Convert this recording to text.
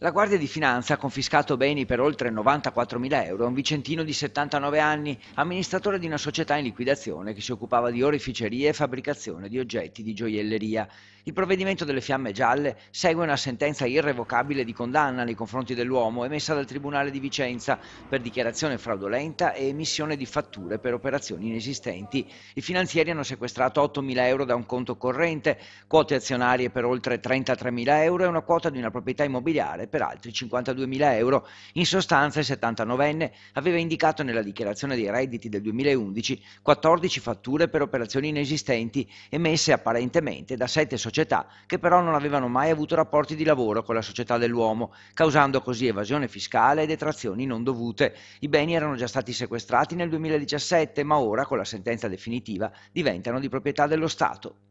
La Guardia di Finanza ha confiscato beni per oltre 94.000 euro a un vicentino di 79 anni, amministratore di una società in liquidazione che si occupava di oreficerie e fabbricazione di oggetti di gioielleria. Il provvedimento delle fiamme gialle segue una sentenza irrevocabile di condanna nei confronti dell'uomo emessa dal Tribunale di Vicenza per dichiarazione fraudolenta e emissione di fatture per operazioni inesistenti. I finanzieri hanno sequestrato 8.000 euro da un conto corrente, quote azionarie per oltre 33.000 euro e una quota di una proprietà immobiliare per altri 52.000 euro. In sostanza il 79enne aveva indicato nella dichiarazione dei redditi del 2011 14 fatture per operazioni inesistenti emesse apparentemente da sette società che però non avevano mai avuto rapporti di lavoro con la società dell'uomo, causando così evasione fiscale e detrazioni non dovute. I beni erano già stati sequestrati nel 2017, ma ora con la sentenza definitiva diventano di proprietà dello Stato.